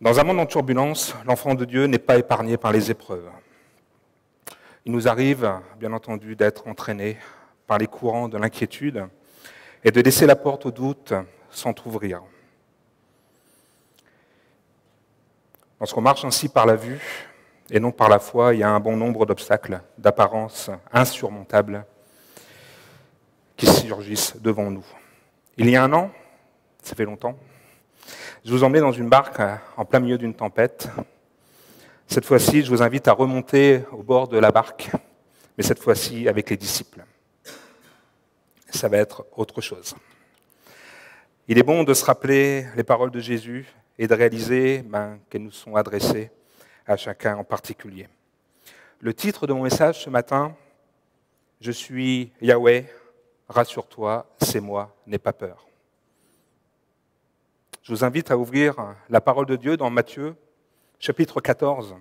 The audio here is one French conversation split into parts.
Dans un monde en turbulence, l'enfant de Dieu n'est pas épargné par les épreuves. Il nous arrive, bien entendu, d'être entraîné par les courants de l'inquiétude et de laisser la porte au doute s'entr'ouvrir. Lorsqu'on marche ainsi par la vue et non par la foi, il y a un bon nombre d'obstacles d'apparence insurmontables qui surgissent devant nous. Il y a un an, ça fait longtemps, je vous emmène dans une barque euh, en plein milieu d'une tempête. Cette fois-ci, je vous invite à remonter au bord de la barque, mais cette fois-ci avec les disciples. Ça va être autre chose. Il est bon de se rappeler les paroles de Jésus et de réaliser ben, qu'elles nous sont adressées à chacun en particulier. Le titre de mon message ce matin, Je suis Yahweh, rassure-toi, c'est moi, n'aie pas peur. Je vous invite à ouvrir la parole de Dieu dans Matthieu chapitre 14.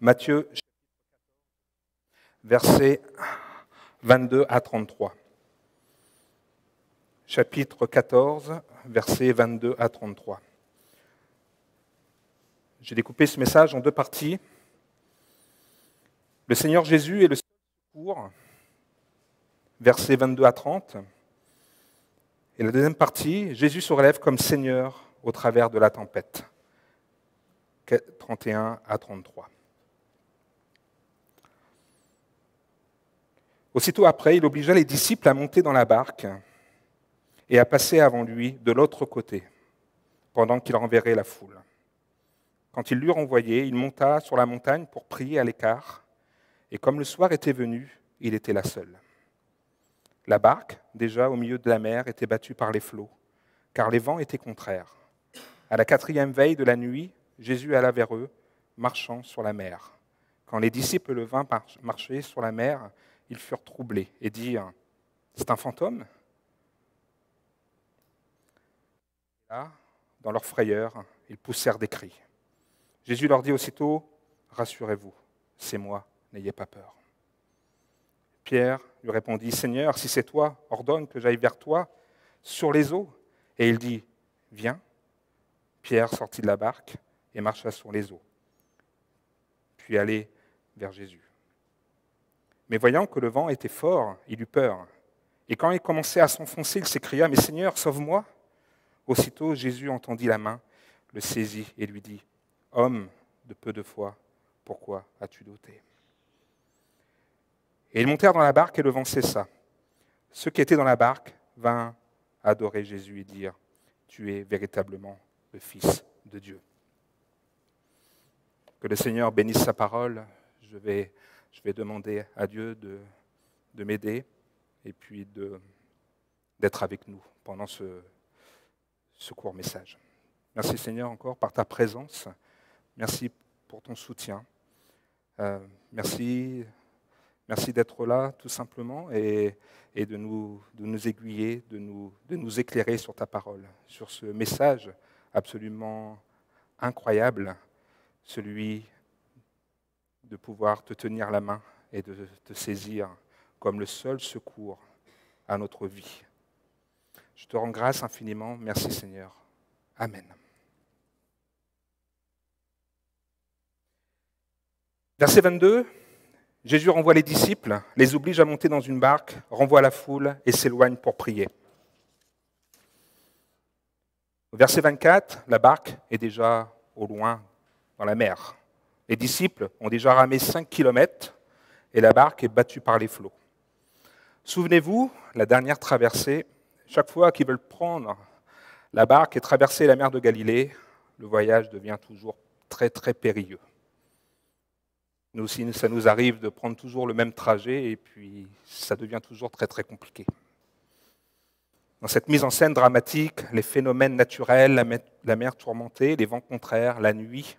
Matthieu versets 22 à 33. Chapitre 14, verset 22 à 33. J'ai découpé ce message en deux parties. Le Seigneur Jésus est le seul secours, versets 22 à 30. Et la deuxième partie, Jésus se relève comme Seigneur au travers de la tempête. 31 à 33. Aussitôt après, il obligea les disciples à monter dans la barque et à passer avant lui de l'autre côté, pendant qu'il renverrait la foule. Quand ils l'eurent envoyé, il monta sur la montagne pour prier à l'écart, et comme le soir était venu, il était là seul. La barque, déjà au milieu de la mer, était battue par les flots, car les vents étaient contraires. À la quatrième veille de la nuit, Jésus alla vers eux, marchant sur la mer. Quand les disciples le vinrent marcher sur la mer, ils furent troublés et dirent C'est un fantôme Là, dans leur frayeur, ils poussèrent des cris. Jésus leur dit aussitôt Rassurez-vous, c'est moi, n'ayez pas peur. Pierre lui répondit, Seigneur, si c'est toi, ordonne que j'aille vers toi sur les eaux. Et il dit, Viens. Pierre sortit de la barque et marcha sur les eaux, puis allait vers Jésus. Mais voyant que le vent était fort, il eut peur. Et quand il commençait à s'enfoncer, il s'écria, Mais Seigneur, sauve-moi. Aussitôt Jésus entendit la main, le saisit et lui dit, Homme de peu de foi, pourquoi as-tu douté et ils montèrent dans la barque et le vent cessa. Ceux qui étaient dans la barque vin adorer Jésus et dire, Tu es véritablement le Fils de Dieu. Que le Seigneur bénisse sa parole. Je vais, je vais demander à Dieu de, de m'aider et puis d'être avec nous pendant ce, ce court message. Merci Seigneur encore par ta présence. Merci pour ton soutien. Euh, merci Merci d'être là, tout simplement, et, de, nous, aiguiller, de nous, de nous éclairer sur ta parole, sur ce message absolument incroyable, celui de pouvoir te tenir la main et de te saisir comme le seul secours à notre vie. Je te rends grâce infiniment. Merci Seigneur. Amen. Verset 22. Jésus renvoie les disciples, les oblige à monter dans une barque, renvoie la foule et s'éloigne pour prier. Au verset 24, la barque est déjà au loin dans la mer. Les disciples ont déjà ramé 5 kilomètres et la barque est battue par les flots. Souvenez-vous, la dernière traversée, chaque fois qu'ils veulent prendre la barque et traverser la mer de Galilée, le voyage devient toujours très très périlleux. Nous aussi, ça nous arrive de prendre toujours le même trajet et puis ça devient toujours très très compliqué. Dans cette mise en scène dramatique, les phénomènes naturels, la mer tourmentée, les vents contraires, la nuit,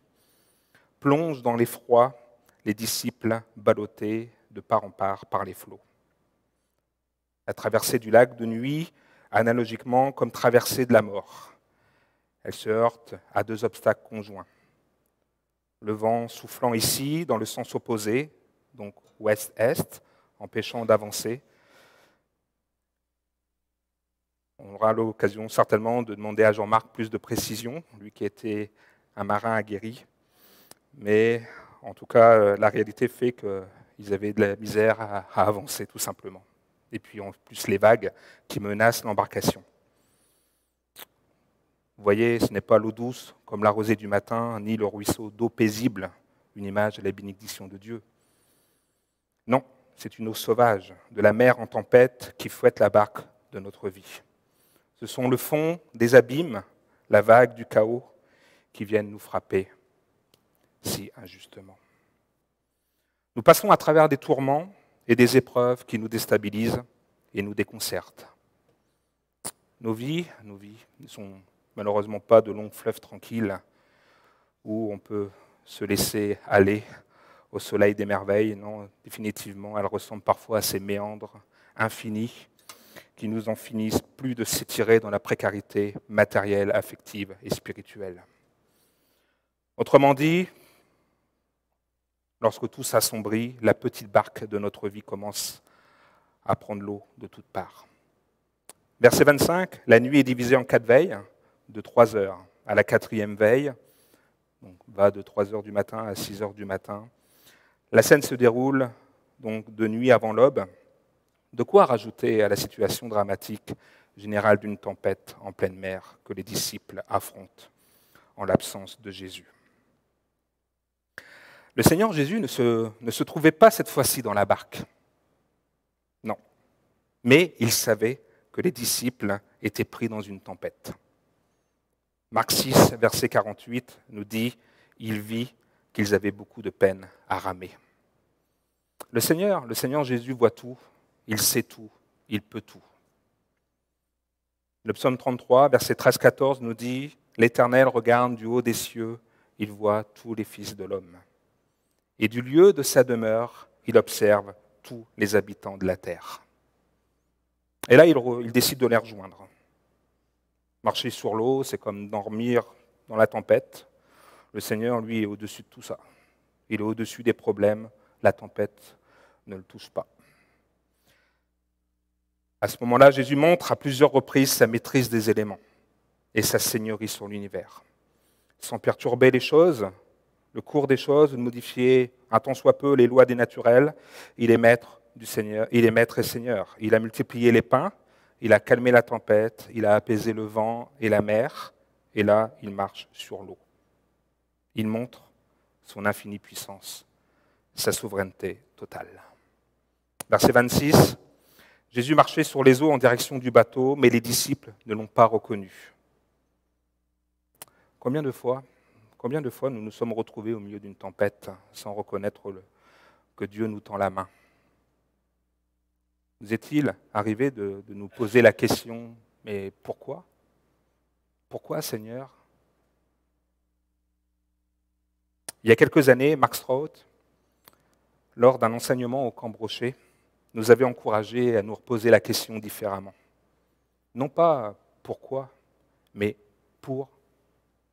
plongent dans l'effroi les disciples ballottés de part en part par les flots. La traversée du lac de nuit, analogiquement comme traversée de la mort, elle se heurte à deux obstacles conjoints le vent soufflant ici dans le sens opposé, donc ouest-est, empêchant d'avancer. On aura l'occasion certainement de demander à Jean-Marc plus de précision, lui qui était un marin aguerri. Mais en tout cas, euh, la réalité fait qu'ils avaient de la misère à avancer tout simplement. Et puis en plus les vagues qui menacent l'embarcation. Vous voyez, ce n'est pas l'eau douce comme la rosée du matin, ni le ruisseau d'eau paisible, une image de la bénédiction de Dieu. Non, c'est une eau sauvage, de la mer en tempête qui fouette la barque de notre vie. Ce sont le fond des abîmes, la vague du chaos qui viennent nous frapper si injustement. Nous passons à travers des tourments et des épreuves qui nous déstabilisent et nous déconcertent. Nos vies, nos vies sont malheureusement pas de longs fleuves tranquilles où on peut se laisser aller au soleil des merveilles. Non, définitivement, elle ressemble parfois à ces méandres infinis qui nous en finissent plus de s'étirer dans la précarité matérielle, affective et spirituelle. Autrement dit, lorsque tout s'assombrit, la petite barque de notre vie commence à prendre l'eau de toutes parts. Verset 25, la nuit est divisée en quatre veilles de 3 heures. À la quatrième veille, donc va de 3 heures du matin à 6 heures du matin. La scène se déroule donc de nuit avant l'aube. De quoi rajouter à la situation dramatique générale d'une tempête en pleine mer que les disciples affrontent en l'absence de Jésus. Le Seigneur Jésus ne se, ne se trouvait pas cette fois-ci dans la barque. Non. Mais il savait que les disciples étaient pris dans une tempête. Marc 6, verset 48, nous dit, il vit qu'ils avaient beaucoup de peine à ramer. Le Seigneur, le Seigneur Jésus voit tout, il sait tout, il peut tout. Le psaume 33, verset 13-14 nous dit, L'Éternel regarde du haut des cieux, il voit tous les fils de l'homme. Et du lieu de sa demeure, il observe tous les habitants de la terre. Et là, il, décide de les rejoindre. Marcher sur l'eau, c'est comme dormir dans la tempête. Le Seigneur, lui, est au-dessus de tout ça. Il est au-dessus des problèmes. La tempête ne le touche pas. À ce moment-là, Jésus montre à plusieurs reprises sa maîtrise des éléments et sa seigneurie sur l'univers. Sans perturber les choses, le cours des choses, de modifier un tant soit peu les lois des naturels, il est maître du Seigneur, il est maître et Seigneur. Il a multiplié les pains, il a calmé la tempête, il a apaisé le vent et la mer, et là, il marche sur l'eau. Il montre son infinie puissance, sa souveraineté totale. Verset 26, Jésus marchait sur les eaux en direction du bateau, mais les disciples ne l'ont pas reconnu. Combien de fois, combien de fois nous nous sommes retrouvés au milieu d'une tempête sans reconnaître que Dieu nous tend la main nous est-il arrivé de, nous poser la question, mais pourquoi Pourquoi Seigneur Il y a quelques années, Mark Strout, lors d'un enseignement au Camp Brochet, nous avait encouragé à nous reposer la question différemment. Non pas pourquoi, mais pour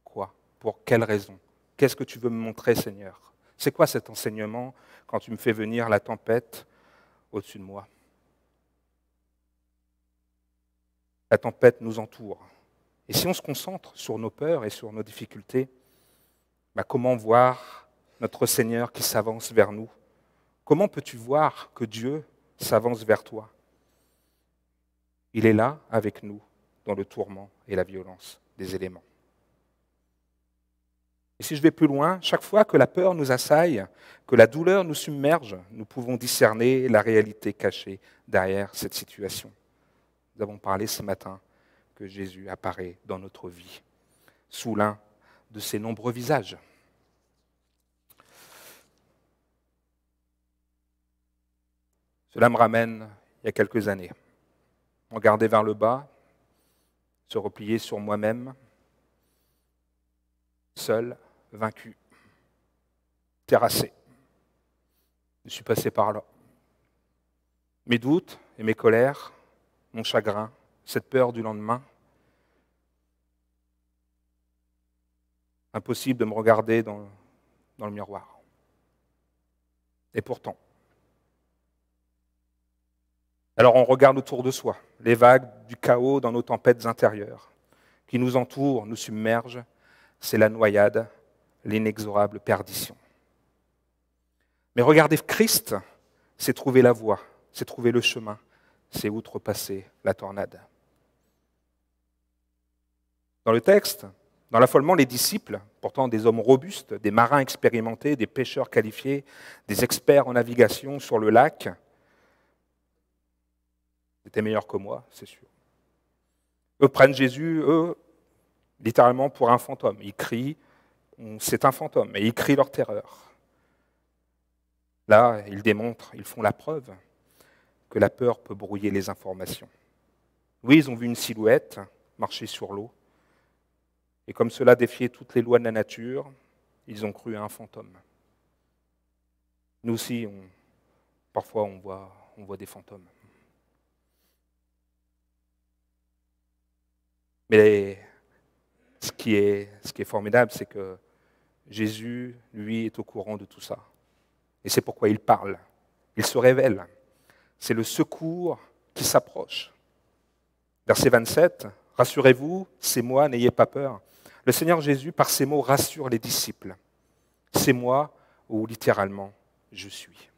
quoi Pour quelle raison Qu'est-ce que tu veux me montrer, Seigneur C'est quoi cet enseignement quand tu me fais venir la tempête au-dessus de moi la tempête nous entoure. Et si on se concentre sur nos peurs et sur nos difficultés, bah, comment voir notre Seigneur qui s'avance vers nous Comment peux-tu voir que Dieu s'avance vers toi Il est là avec nous dans le tourment et la violence des éléments. Et si je vais plus loin, chaque fois que la peur nous assaille, que la douleur nous submerge, nous pouvons discerner la réalité cachée derrière cette situation. Nous avons parlé ce matin que Jésus apparaît dans notre vie sous l'un de ses nombreux visages. Cela me ramène il y a quelques années. Regarder vers le bas, se replier sur moi-même, seul, vaincu, terrassé. Je suis passé par là. Mes doutes et mes colères, mon chagrin, cette peur du lendemain. Impossible de me regarder dans, le miroir. Et pourtant, alors on regarde autour de soi, les vagues du chaos dans nos tempêtes intérieures, qui nous entourent, nous submergent, c'est la noyade, l'inexorable perdition. Mais regarder Christ, c'est trouver la voie, c'est trouver le chemin, c'est outrepasser la tornade. Dans le texte, dans l'affolement, les disciples, pourtant des hommes robustes, des marins expérimentés, des pêcheurs qualifiés, des experts en navigation sur le lac, étaient meilleurs que moi, c'est sûr. Eux prennent Jésus, eux, littéralement pour un fantôme. Ils crient, c'est un fantôme, et ils crient leur terreur. Là, ils démontrent, ils font la preuve que la peur peut brouiller les informations. Oui, ils ont vu une silhouette marcher sur l'eau, et comme cela défiait toutes les lois de la nature, ils ont cru à un fantôme. Nous aussi, parfois, on voit, des fantômes. Mais ce qui est, ce qui est formidable, c'est que Jésus, lui, est au courant de tout ça. Et c'est pourquoi il parle. Il se révèle c'est le secours qui s'approche. Verset 27, Rassurez-vous, c'est moi, n'ayez pas peur. Le Seigneur Jésus, par ces mots, rassure les disciples. C'est moi ou littéralement, je suis.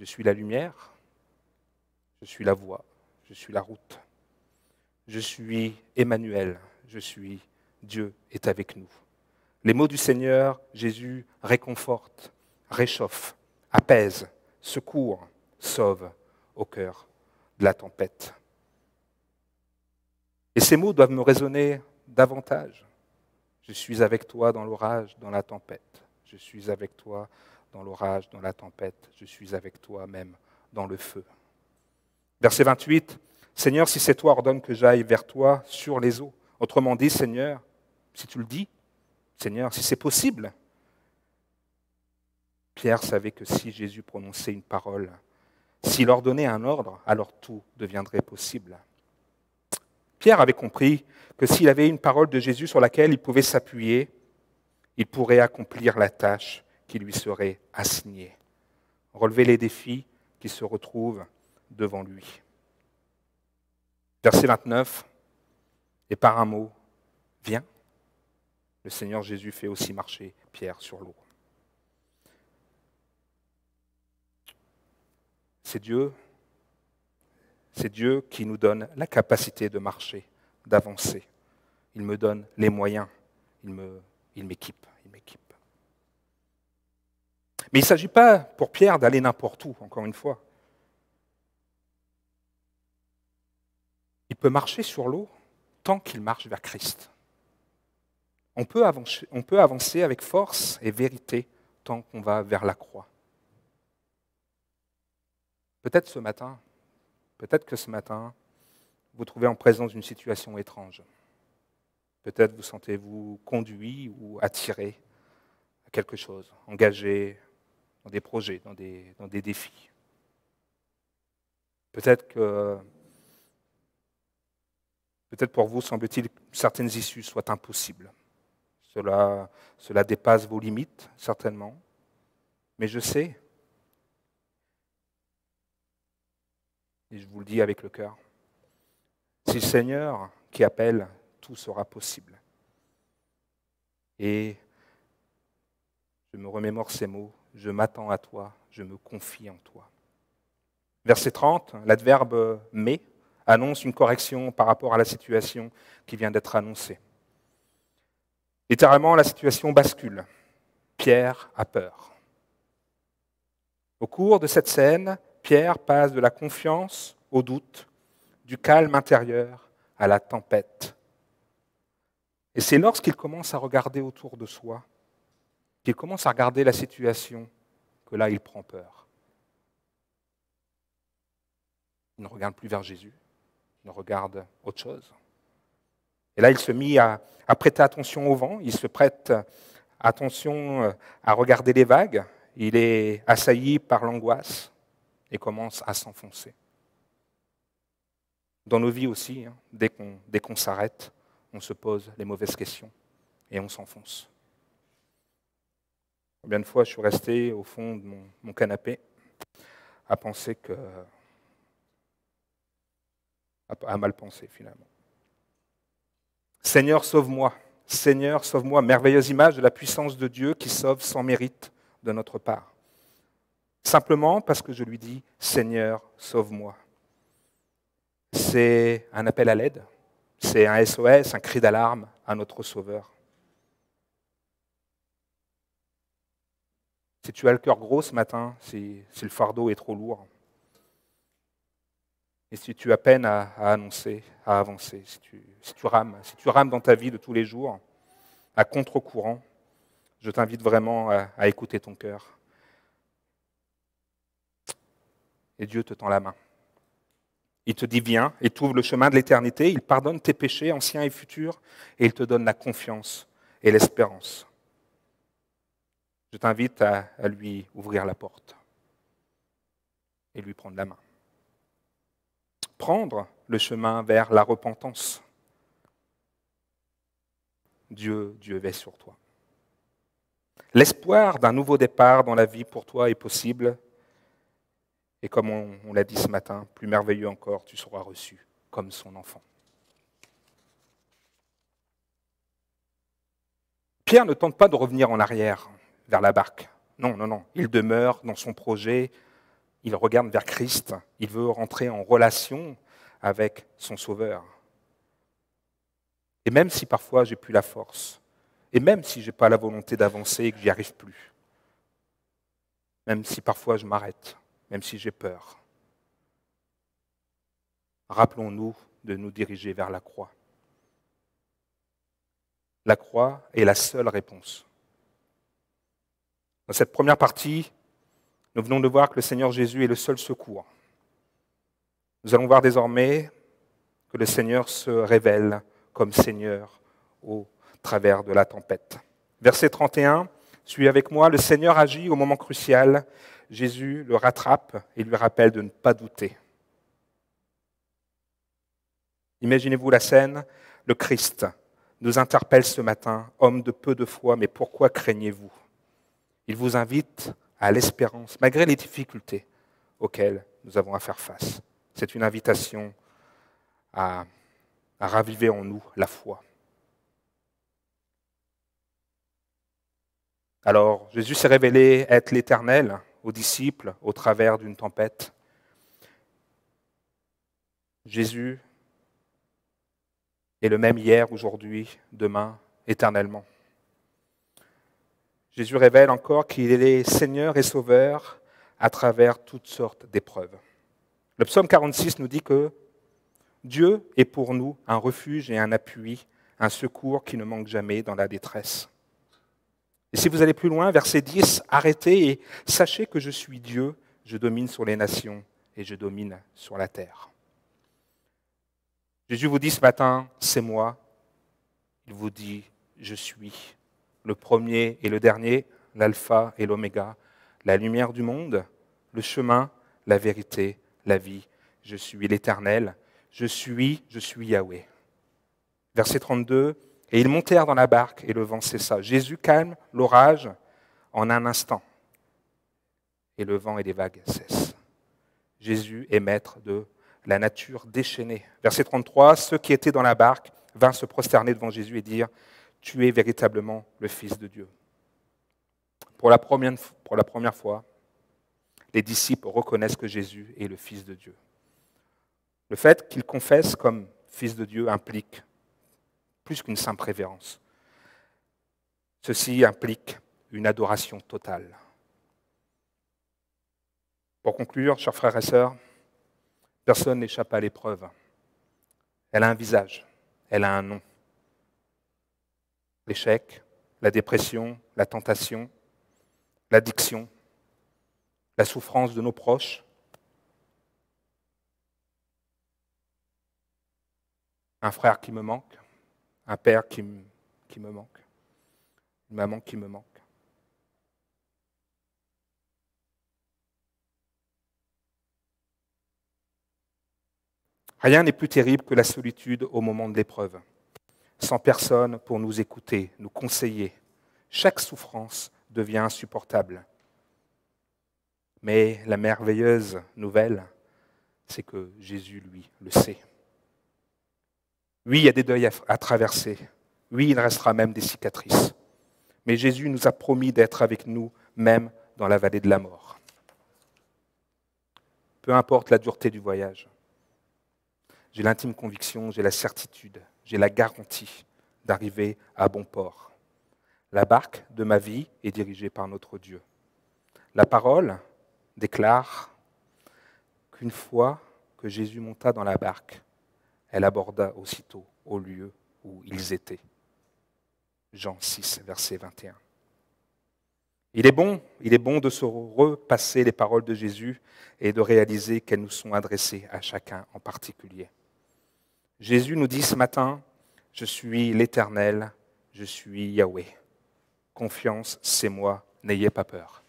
Je suis la lumière, je suis la voie, je suis la route. Je suis Emmanuel, je suis Dieu est avec nous. Les mots du Seigneur Jésus réconfortent, réchauffent, apaisent, secours, sauve au cœur de la tempête. Et ces mots doivent me résonner davantage. Je suis avec toi dans l'orage, dans la tempête. Je suis avec toi dans l'orage, dans la tempête. Je suis avec toi même dans le feu. Verset 28, Seigneur, si c'est toi, ordonne que j'aille vers toi sur les eaux. Autrement dit, Seigneur, si tu le dis, Seigneur, si c'est possible, Pierre savait que si Jésus prononçait une parole, s'il ordonnait un ordre, alors tout deviendrait possible. Pierre avait compris que s'il avait une parole de Jésus sur laquelle il pouvait s'appuyer, il pourrait accomplir la tâche qui lui serait assignée, relever les défis qui se retrouvent devant lui. Verset 29, et par un mot, viens, le Seigneur Jésus fait aussi marcher Pierre sur l'eau. C'est Dieu, c'est Dieu qui nous donne la capacité de marcher, d'avancer. Il me donne les moyens, il m'équipe, il m'équipe. Mais il ne s'agit pas pour Pierre d'aller n'importe où, encore une fois. Il peut marcher sur l'eau tant qu'il marche vers Christ. On peut, avancer, on peut avancer avec force et vérité tant qu'on va vers la croix. Peut-être ce matin, peut-être que ce matin, vous, trouvez en présence d'une situation étrange. Peut-être vous sentez-vous conduit ou attiré à quelque chose, engagé dans des projets, dans des, des défis. Peut-être que, peut-être pour vous, semble-t-il, certaines issues soient impossibles. Cela, cela dépasse vos limites, certainement. Mais je sais, Et je vous le dis avec le cœur. C'est le Seigneur qui appelle, tout sera possible. Et je me remémore ces mots, je m'attends à toi, je me confie en toi. Verset 30, l'adverbe mais annonce une correction par rapport à la situation qui vient d'être annoncée. Littéralement, la situation bascule. Pierre a peur. Au cours de cette scène, Pierre passe de la confiance au doute, du calme intérieur à la tempête. Et c'est lorsqu'il commence à regarder autour de soi, qu'il commence à regarder la situation, que là il prend peur. Il ne regarde plus vers Jésus, il ne regarde autre chose. Et là, il se mit à, à prêter attention au vent, il se prête attention euh, à regarder les vagues, il est assailli par l'angoisse et commence à s'enfoncer. Dans nos vies aussi, hein, dès qu'on s'arrête, on se pose les mauvaises questions et on s'enfonce. Combien de fois je suis resté au fond de mon, canapé à penser que. à mal penser finalement. Seigneur, sauve-moi. Seigneur, sauve-moi. Merveilleuse image de la puissance de Dieu qui sauve sans mérite de notre part simplement parce que je lui dis Seigneur, sauve-moi. C'est un appel à l'aide, c'est un SOS, un cri d'alarme à notre Sauveur. Si tu as le cœur gros ce matin, si, le fardeau est trop lourd, et si tu as peine à, annoncer, à avancer, si tu, rames, dans ta vie de tous les jours, à contre-courant, je t'invite vraiment à, à écouter ton cœur, et Dieu te tend la main. Il te dit viens et trouve le chemin de l'éternité, il pardonne tes péchés anciens et futurs, et il te donne la confiance et l'espérance. Je t'invite à, lui ouvrir la porte et lui prendre la main. Prendre le chemin vers la repentance. Dieu, Dieu veille sur toi. L'espoir d'un nouveau départ dans la vie pour toi est possible et comme on, l'a dit ce matin, plus merveilleux encore, tu seras reçu comme son enfant. Pierre ne tente pas de revenir en arrière vers la barque. Non, non, non. Il demeure dans son projet. Il regarde vers Christ. Il veut rentrer en relation avec son Sauveur. Et même si parfois j'ai plus la force, et même si je n'ai pas la volonté d'avancer et que j'y arrive plus, même si parfois je m'arrête, même si j'ai peur. Rappelons-nous de nous diriger vers la croix. La croix est la seule réponse. Dans cette première partie, nous venons de voir que le Seigneur Jésus est le seul secours. Nous allons voir désormais que le Seigneur se révèle comme Seigneur au travers de la tempête. Verset 31, suis avec moi, le Seigneur agit au moment crucial. Jésus le rattrape et lui rappelle de ne pas douter. Imaginez-vous la scène, le Christ nous interpelle ce matin, homme de peu de foi, mais pourquoi craignez-vous Il vous invite à l'espérance, malgré les difficultés auxquelles nous avons à faire face. C'est une invitation à, à raviver en nous la foi. Alors Jésus s'est révélé être l'Éternel aux disciples au travers d'une tempête. Jésus est le même hier, aujourd'hui, demain, éternellement. Jésus révèle encore qu'il est Seigneur et Sauveur à travers toutes sortes d'épreuves. Le psaume 46 nous dit que Dieu est pour nous un refuge et un appui, un secours qui ne manque jamais dans la détresse. Et si vous allez plus loin, verset 10, arrêtez et sachez que je suis Dieu, je domine sur les nations et je domine sur la terre. Jésus vous dit ce matin, c'est moi. Il vous dit, je suis le premier et le dernier, l'alpha et l'oméga, la lumière du monde, le chemin, la vérité, la vie. Je suis l'éternel, je suis, je suis Yahweh. Verset 32, et ils montèrent dans la barque et le vent cessa. Jésus calme l'orage en un instant. Et le vent et les vagues cessent. Jésus est maître de la nature déchaînée. Verset 33, ceux qui étaient dans la barque vinrent se prosterner devant Jésus et dire, Tu es véritablement le Fils de Dieu. Pour la première, pour la première fois, les disciples reconnaissent que Jésus est le Fils de Dieu. Le fait qu'ils confessent comme Fils de Dieu implique plus qu'une simple révérence. Ceci implique une adoration totale. Pour conclure, chers frères et sœurs, personne n'échappe à l'épreuve. Elle a un visage, elle a un nom. L'échec, la dépression, la tentation, l'addiction, la souffrance de nos proches, un frère qui me manque, un père qui, me manque, une maman qui me manque. Rien n'est plus terrible que la solitude au moment de l'épreuve, sans personne pour nous écouter, nous conseiller. Chaque souffrance devient insupportable. Mais la merveilleuse nouvelle, c'est que Jésus, lui, le sait. Oui, il y a des deuils à, traverser. Oui, il restera même des cicatrices. Mais Jésus nous a promis d'être avec nous même dans la vallée de la mort. Peu importe la dureté du voyage, j'ai l'intime conviction, j'ai la certitude, j'ai la garantie d'arriver à bon port. La barque de ma vie est dirigée par notre Dieu. La parole déclare qu'une fois que Jésus monta dans la barque, elle aborda aussitôt au lieu où ils étaient. Jean 6, verset 21. Il est bon, il est bon de se repasser les paroles de Jésus et de réaliser qu'elles nous sont adressées à chacun en particulier. Jésus nous dit ce matin, je suis l'Éternel, je suis Yahweh. Confiance, c'est moi, n'ayez pas peur.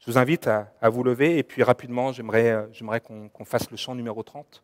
Je vous invite à, vous lever et puis rapidement, j'aimerais euh, qu'on fasse le chant numéro 30.